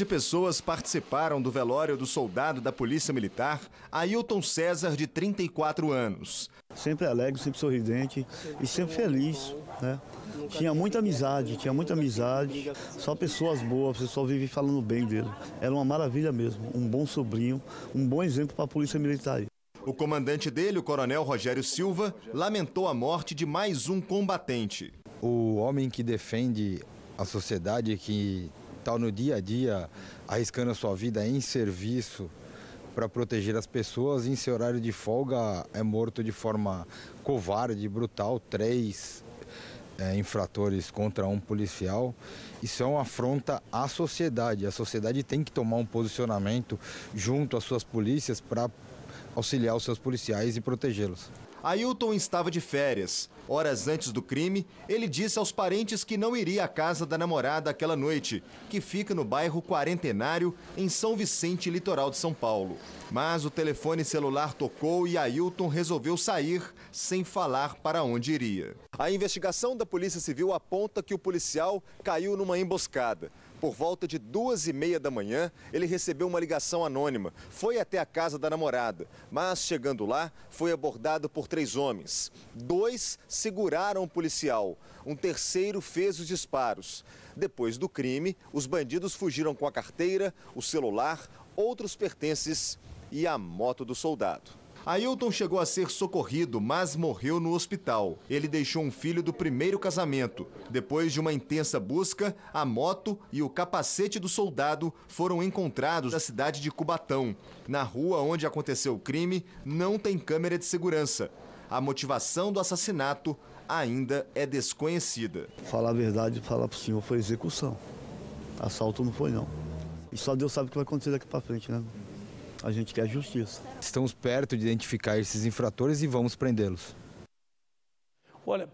de pessoas participaram do velório do soldado da Polícia Militar, Ailton César, de 34 anos. Sempre alegre, sempre sorridente e sempre feliz, né? Tinha muita amizade, tinha muita amizade, só pessoas boas, só pessoal vive falando bem dele. Era uma maravilha mesmo, um bom sobrinho, um bom exemplo para a Polícia Militar. O comandante dele, o coronel Rogério Silva, lamentou a morte de mais um combatente. O homem que defende a sociedade, que hospital no dia a dia, arriscando a sua vida em serviço para proteger as pessoas, em seu horário de folga é morto de forma covarde, brutal, três é, infratores contra um policial. Isso é uma afronta à sociedade. A sociedade tem que tomar um posicionamento junto às suas polícias para auxiliar os seus policiais e protegê-los. Ailton estava de férias. Horas antes do crime, ele disse aos parentes que não iria à casa da namorada aquela noite, que fica no bairro Quarentenário, em São Vicente, litoral de São Paulo. Mas o telefone celular tocou e Ailton resolveu sair, sem falar para onde iria. A investigação da Polícia Civil aponta que o policial caiu numa emboscada. Por volta de duas e meia da manhã, ele recebeu uma ligação anônima. Foi até a casa da namorada, mas chegando lá, foi abordado por três homens. Dois seguraram o policial, um terceiro fez os disparos. Depois do crime, os bandidos fugiram com a carteira, o celular, outros pertences e a moto do soldado. Ailton chegou a ser socorrido, mas morreu no hospital. Ele deixou um filho do primeiro casamento. Depois de uma intensa busca, a moto e o capacete do soldado foram encontrados na cidade de Cubatão. Na rua onde aconteceu o crime, não tem câmera de segurança. A motivação do assassinato ainda é desconhecida. Falar a verdade, falar pro o senhor foi execução. Assalto não foi, não. E só Deus sabe o que vai acontecer daqui para frente, né? A gente quer justiça. Estamos perto de identificar esses infratores e vamos prendê-los. Olha,